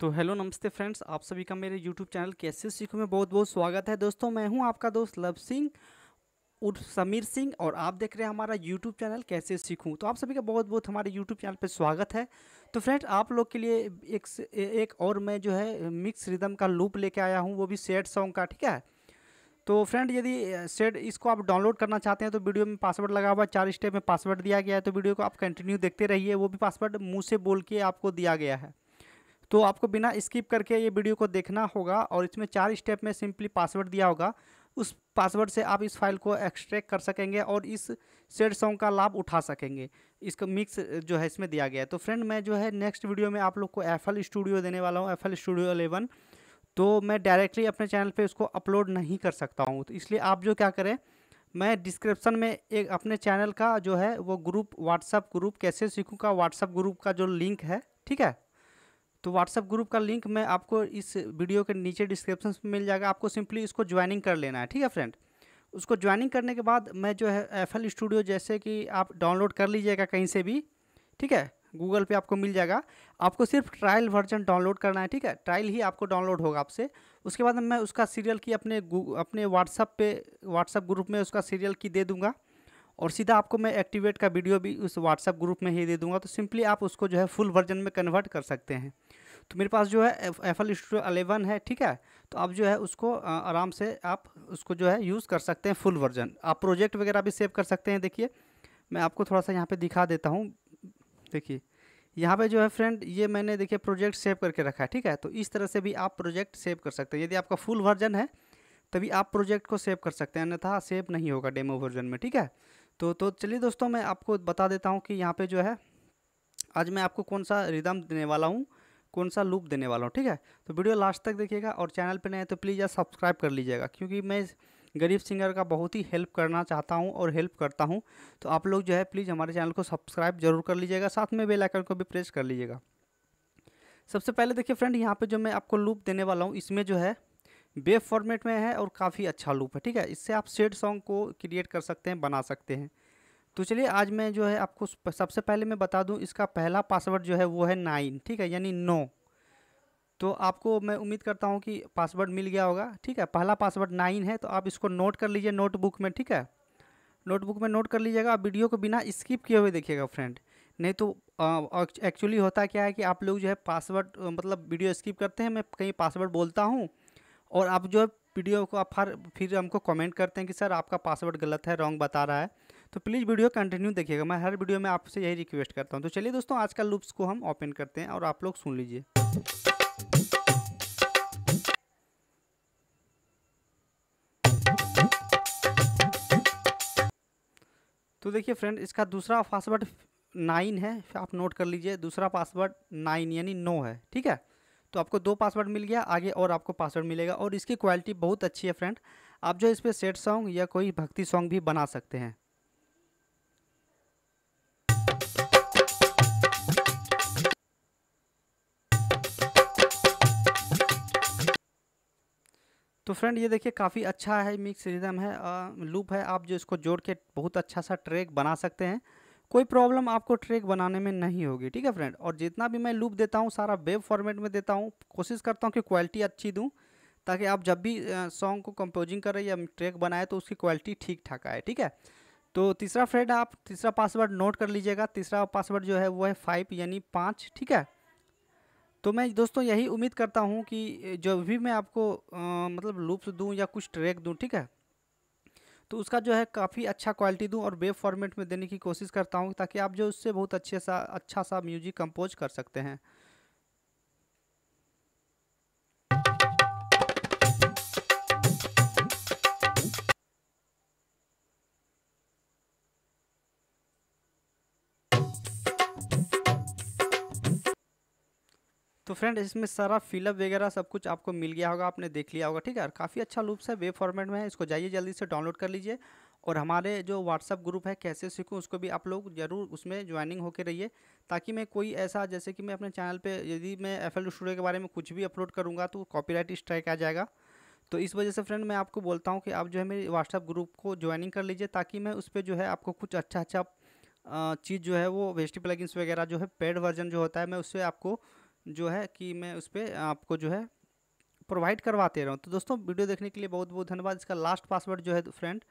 तो हेलो नमस्ते फ्रेंड्स आप सभी का मेरे यूट्यूब चैनल कैसे सीखो में बहुत बहुत स्वागत है दोस्तों मैं हूं आपका दोस्त लव सिंह उर्फ समीर सिंह और आप देख रहे हैं हमारा यूट्यूब चैनल कैसे सीखूं तो आप सभी का बहुत बहुत हमारे यूट्यूब चैनल पर स्वागत है तो फ्रेंड आप लोग के लिए एक एक और मैं जो है मिक्स रिदम का लूप लेके आया हूँ वो भी सेड सॉन्ग का ठीक है तो फ्रेंड यदि सेड इसको आप डाउनलोड करना चाहते हैं तो वीडियो में पासवर्ड लगा हुआ चार स्टेप में पासवर्ड दिया गया है तो वीडियो को आप कंटिन्यू देखते रहिए वो भी पासवर्ड मुँह से बोल के आपको दिया गया है तो आपको बिना स्किप करके ये वीडियो को देखना होगा और इसमें चार स्टेप में सिंपली पासवर्ड दिया होगा उस पासवर्ड से आप इस फाइल को एक्सट्रैक्ट कर सकेंगे और इस सेड सॉन्ग का लाभ उठा सकेंगे इसका मिक्स जो है इसमें दिया गया है तो फ्रेंड मैं जो है नेक्स्ट वीडियो में आप लोग को एफ स्टूडियो देने वाला हूँ एफ स्टूडियो एलेवन तो मैं डायरेक्टली अपने चैनल पर उसको अपलोड नहीं कर सकता हूँ तो इसलिए आप जो क्या करें मैं डिस्क्रिप्शन में एक अपने चैनल का जो है वो ग्रुप व्हाट्सअप ग्रुप कैसे सीखूँ का व्हाट्सअप ग्रुप का जो लिंक है ठीक है तो व्हाट्सअप ग्रुप का लिंक मैं आपको इस वीडियो के नीचे डिस्क्रिप्शन में मिल जाएगा आपको सिंपली इसको ज्वाइनिंग कर लेना है ठीक है फ्रेंड उसको ज्वाइनिंग करने के बाद मैं जो है एफ एल स्टूडियो जैसे कि आप डाउनलोड कर लीजिएगा कहीं से भी ठीक है गूगल पे आपको मिल जाएगा आपको सिर्फ ट्रायल वर्जन डाउनलोड करना है ठीक है ट्रायल ही आपको डाउनलोड होगा आपसे उसके बाद मैं उसका सीरियल की अपने अपने व्हाट्सअप पे व्हाट्सअप ग्रुप में उसका सीरियल की दे दूंगा और सीधा आपको मैं एक्टिवेट का वीडियो भी उस व्हाट्सअप ग्रुप में ही दे दूंगा तो सिंपली आप उसको जो है फुल वर्जन में कन्वर्ट कर सकते हैं तो मेरे पास जो है एफ एल स्टूडियो अलेवन है ठीक है तो आप जो है उसको आराम से आप उसको जो है यूज़ कर सकते हैं फुल वर्जन आप प्रोजेक्ट वगैरह भी सेव कर सकते हैं देखिए मैं आपको थोड़ा सा यहाँ पे दिखा देता हूँ देखिए यहाँ पे जो है फ्रेंड ये मैंने देखिए प्रोजेक्ट सेव करके रखा है ठीक है तो इस तरह से भी आप प्रोजेक्ट सेव कर सकते हैं यदि आपका फुल वर्जन है तभी आप प्रोजेक्ट को सेव कर सकते हैं अन्यथा सेव नहीं होगा डेमो वर्जन में ठीक है तो तो चलिए दोस्तों मैं आपको बता देता हूँ कि यहाँ पर जो है आज मैं आपको कौन सा रिदम देने वाला हूँ कौन सा लूप देने वाला हूँ ठीक है तो वीडियो लास्ट तक देखिएगा और चैनल पर नए तो प्लीज़ यार सब्सक्राइब कर लीजिएगा क्योंकि मैं गरीब सिंगर का बहुत ही हेल्प करना चाहता हूँ और हेल्प करता हूँ तो आप लोग जो है प्लीज़ हमारे चैनल को सब्सक्राइब जरूर कर लीजिएगा साथ में बेल आइकन को भी प्रेस कर लीजिएगा सबसे पहले देखिए फ्रेंड यहाँ पे जो मैं आपको लूप देने वाला हूँ इसमें जो है वेब फॉर्मेट में है और काफ़ी अच्छा लूप है ठीक है इससे आप सेड सॉन्ग को क्रिएट कर सकते हैं बना सकते हैं तो चलिए आज मैं जो है आपको सबसे पहले मैं बता दूं इसका पहला पासवर्ड जो है वो है नाइन ठीक है यानी नो तो आपको मैं उम्मीद करता हूं कि पासवर्ड मिल गया होगा ठीक है पहला पासवर्ड नाइन है तो आप इसको नोट कर लीजिए नोटबुक में ठीक है नोटबुक में नोट कर लीजिएगा आप वीडियो को बिना स्किप किए हुए देखिएगा फ्रेंड नहीं तो एक्चुअली होता क्या है कि आप लोग जो है पासवर्ड मतलब वीडियो स्किप करते हैं मैं कहीं पासवर्ड बोलता हूँ और आप जो है वीडियो को आप हर फिर हमको कमेंट करते हैं कि सर आपका पासवर्ड गलत है रॉन्ग बता रहा है तो प्लीज़ वीडियो कंटिन्यू देखिएगा मैं हर वीडियो में आपसे यही रिक्वेस्ट करता हूँ तो चलिए दोस्तों आज का लुप्स को हम ओपन करते हैं और आप लोग सुन लीजिए तो देखिए फ्रेंड इसका दूसरा पासवर्ड नाइन है आप नोट कर लीजिए दूसरा पासवर्ड नाइन यानी नो है ठीक है तो आपको दो पासवर्ड मिल गया आगे और आपको पासवर्ड मिलेगा और इसकी क्वालिटी बहुत अच्छी है फ्रेंड आप जो इस पर सेट सॉन्ग या कोई भक्ति सॉन्ग भी बना सकते हैं तो फ्रेंड ये देखिए काफ़ी अच्छा है मिक्स रिदम है आ, लूप है आप जो इसको जोड़ के बहुत अच्छा सा ट्रैक बना सकते हैं कोई प्रॉब्लम आपको ट्रैक बनाने में नहीं होगी ठीक है फ्रेंड और जितना भी मैं लूप देता हूँ सारा वेब फॉर्मेट में देता हूँ कोशिश करता हूँ कि क्वालिटी अच्छी दूँ ताकि आप जब भी सॉन्ग को कंपोजिंग करें या ट्रैक बनाए तो उसकी क्वालिटी ठीक ठाक आए ठीक है तो तीसरा फ्रेंड आप तीसरा पासवर्ड नोट कर लीजिएगा तीसरा पासवर्ड जो है वो है फाइव यानी पाँच ठीक है तो मैं दोस्तों यही उम्मीद करता हूँ कि जो भी मैं आपको आ, मतलब लूप्स दूँ या कुछ ट्रैक दूँ ठीक है तो उसका जो है काफ़ी अच्छा क्वालिटी दूँ और वेब फॉर्मेट में देने की कोशिश करता हूँ ताकि आप जो उससे बहुत अच्छे सा अच्छा सा म्यूजिक कंपोज कर सकते हैं तो फ्रेंड इसमें सारा फिलअप वगैरह सब कुछ आपको मिल गया होगा आपने देख लिया होगा ठीक है और काफ़ी अच्छा लूप्स है वेब फॉर्मेट में है इसको जाइए जल्दी से डाउनलोड कर लीजिए और हमारे जो व्हाट्सअप ग्रुप है कैसे सीखूँ उसको भी आप लोग ज़रूर उसमें ज्वाइनिंग होकर रहिए ताकि मैं कोई ऐसा जैसे कि मैं अपने चैनल पर यदि मैं एफ एल के बारे में कुछ भी अपलोड करूँगा तो कॉपीराइट स्ट्राइक आ जाएगा तो इस वजह से फ्रेंड मैं आपको बोलता हूँ कि आप जो है मेरे व्हाट्सअप ग्रुप को ज्वाइनिंग कर लीजिए ताकि मैं उस पर जो है आपको कुछ अच्छा अच्छा चीज़ जो है वो वेस्टी प्लगिंग्स वगैरह जो है पेड वर्जन जो होता है मैं उससे आपको जो है कि मैं उस पर आपको जो है प्रोवाइड करवाते रहूँ तो दोस्तों वीडियो देखने के लिए बहुत बहुत धन्यवाद इसका लास्ट पासवर्ड जो है फ्रेंड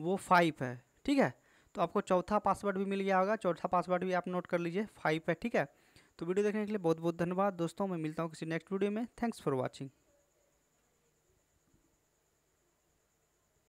वो फाइव है ठीक है तो आपको चौथा पासवर्ड भी मिल गया होगा चौथा पासवर्ड भी आप नोट कर लीजिए फाइव है ठीक है तो वीडियो देखने के लिए बहुत बहुत धन्यवाद दोस्तों मैं मिलता हूँ किसी नेक्स्ट वीडियो में थैंक्स फॉर वॉचिंग